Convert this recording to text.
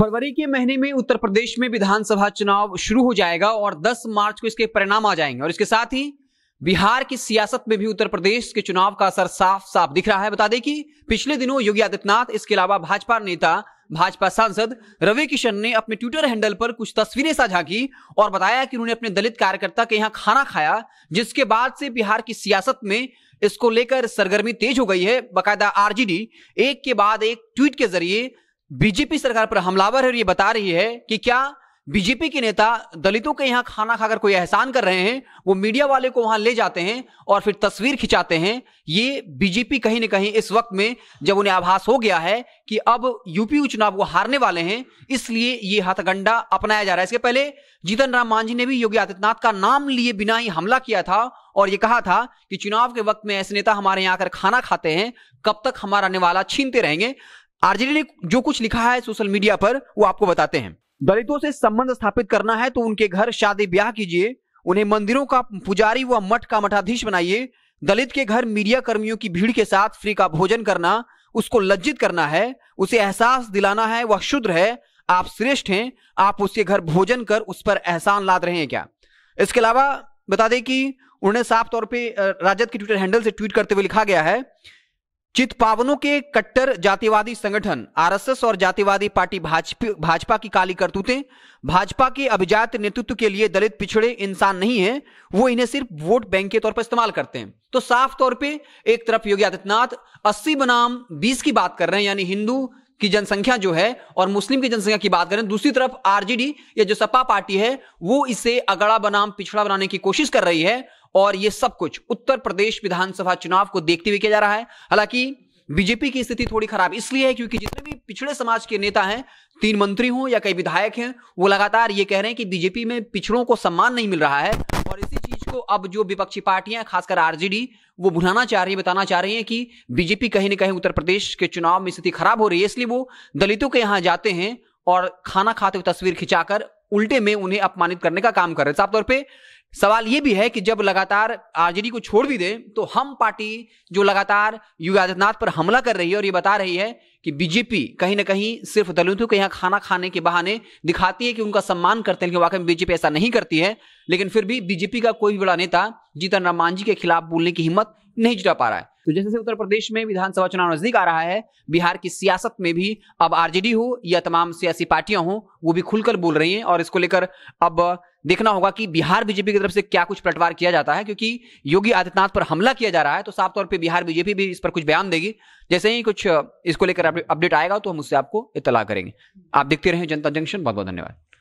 फरवरी के महीने में उत्तर प्रदेश में विधानसभा चुनाव शुरू हो जाएगा और 10 मार्च को इसके परिणाम आ जाएंगे और इसके साथ ही बिहार की सियासत में भी उत्तर प्रदेश के चुनाव का असर साफ साफ दिख रहा है बता दें कि पिछले दिनों योगी आदित्यनाथ इसके अलावा भाजपा नेता भाजपा सांसद रवि किशन ने अपने ट्विटर हैंडल पर कुछ तस्वीरें साझा की और बताया कि उन्होंने अपने दलित कार्यकर्ता के यहाँ खाना खाया जिसके बाद से बिहार की सियासत में इसको लेकर सरगर्मी तेज हो गई है बाकायदा आरजेडी एक के बाद एक ट्वीट के जरिए बीजेपी सरकार पर हमलावर है और ये बता रही है कि क्या बीजेपी के नेता दलितों के यहाँ खाना खाकर कोई एहसान कर रहे हैं वो मीडिया वाले को वहां ले जाते हैं और फिर तस्वीर खिंचाते हैं ये बीजेपी कहीं ना कहीं इस वक्त में जब उन्हें आभास हो गया है कि अब यूपी चुनाव को हारने वाले हैं इसलिए ये हथगंडा अपनाया जा रहा है इसके पहले जीतन राम मांझी ने भी योगी आदित्यनाथ का नाम लिए बिना ही हमला किया था और ये कहा था कि चुनाव के वक्त में ऐसे नेता हमारे यहाँ आकर खाना खाते हैं कब तक हमारा निवाला छीनते रहेंगे आरजेडी ने जो कुछ लिखा है सोशल मीडिया पर वो आपको बताते हैं दलितों से संबंध स्थापित करना है तो उनके घर शादी ब्याह कीजिए उन्हें मंदिरों का पुजारी व मठ का मठाधीश बनाइए दलित के घर मीडिया कर्मियों की भीड़ के साथ फ्री का भोजन करना उसको लज्जित करना है उसे एहसास दिलाना है वह शुद्र है आप श्रेष्ठ हैं आप उसके घर भोजन कर उस पर एहसान लाद रहे हैं क्या इसके अलावा बता दें कि उन्हें साफ तौर पे राजद के ट्विटर हैंडल से ट्वीट करते हुए लिखा गया है चित पावनों के कट्टर जातिवादी संगठन आरएसएस और जातिवादी पार्टी भाजपा की काली करतूतें भाजपा के अभिजात नेतृत्व के लिए दलित पिछड़े इंसान नहीं है वो इन्हें सिर्फ वोट बैंक के तौर पर इस्तेमाल करते हैं तो साफ तौर पे एक तरफ योगी आदित्यनाथ अस्सी बनाम बीस की बात कर रहे हैं यानी हिंदू की जनसंख्या जो है और मुस्लिम की जनसंख्या की बात करें दूसरी तरफ आरजेडी या जो सपा पार्टी है वो इसे अगड़ा बनाम पिछड़ा बनाने की कोशिश कर रही है और ये सब कुछ उत्तर प्रदेश विधानसभा चुनाव को देखते हुए किया जा रहा है हालांकि बीजेपी की स्थिति थोड़ी खराब इसलिए है क्योंकि जितने भी पिछड़े समाज के नेता हैं तीन मंत्री हों या कई विधायक हैं वो लगातार ये कह रहे हैं कि बीजेपी में पिछड़ों को सम्मान नहीं मिल रहा है को अब जो विपक्षी पार्टियां खासकर आरजेडी वो भुलाना चाह रही है बताना चाह रही है कि बीजेपी कहीं ना कहीं उत्तर प्रदेश के चुनाव में स्थिति खराब हो रही है इसलिए वो दलितों के यहाँ जाते हैं और खाना खाते हुए तस्वीर खिंचाकर उल्टे में उन्हें अपमानित करने का काम कर रहे हैं साफ तौर पर सवाल यह भी है कि जब लगातार आरजेडी को छोड़ भी दे तो हम पार्टी जो लगातार योगी आदित्यनाथ पर हमला कर रही है और ये बता रही है कि बीजेपी कहीं ना कहीं सिर्फ दलितों के यहाँ खाना खाने के बहाने दिखाती है कि उनका सम्मान करते हैं लेकिन वाकई में बीजेपी ऐसा नहीं करती है लेकिन फिर भी बीजेपी का कोई भी बड़ा नेता जीतन राम मांझी के खिलाफ बोलने की हिम्मत नहीं जुटा पा रहा है तो जैसे उत्तर प्रदेश में विधानसभा चुनाव नजदीक आ रहा है बिहार की सियासत में भी अब आरजेडी हो या तमाम सियासी पार्टियां हो वो भी खुलकर बोल रही हैं और इसको लेकर अब देखना होगा कि बिहार बीजेपी की तरफ से क्या कुछ पलटवार किया जाता है क्योंकि योगी आदित्यनाथ पर हमला किया जा रहा है तो साफ तौर पर बिहार बीजेपी भी इस पर कुछ बयान देगी जैसे ही कुछ इसको लेकर अपडेट आएगा तो हम उससे आपको इतला करेंगे आप देखते रहे जनता जंक्शन बहुत बहुत धन्यवाद